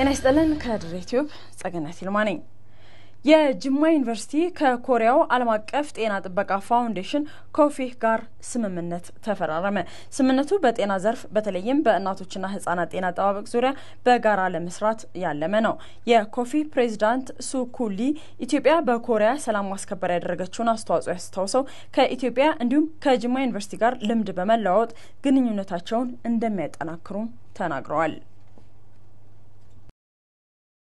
ጤና ይስጥልን ከድሬ ቲዩብ ጸገነት ይልማ ነኝ። የጅማ ዩኒቨርሲቲ ከኮሪያው ዓለም አቀፍ ጤና ጥበቃ ፋውንዴሽን ኮፊህ ጋር ስምምነት ተፈራረመ። ስምምነቱ በጤና ዘርፍ በተለይም በእናቶችና ህጻናት ጤና አጠባበቅ ዙሪያ በጋራ ለመስራት ያለመ ነው። የኮፊህ ፕሬዚዳንት ሱኩሊ ኢትዮጵያ በኮሪያ ሰላም ማስከበር ያደረገችውን አስተዋጽኦ ያስታውሰው ከኢትዮጵያ እንዲሁም ከጅማ ዩኒቨርሲቲ ጋር ልምድ በመለዋወጥ ግንኙነታቸውን እንደሚያጠናክሩም ተናግረዋል።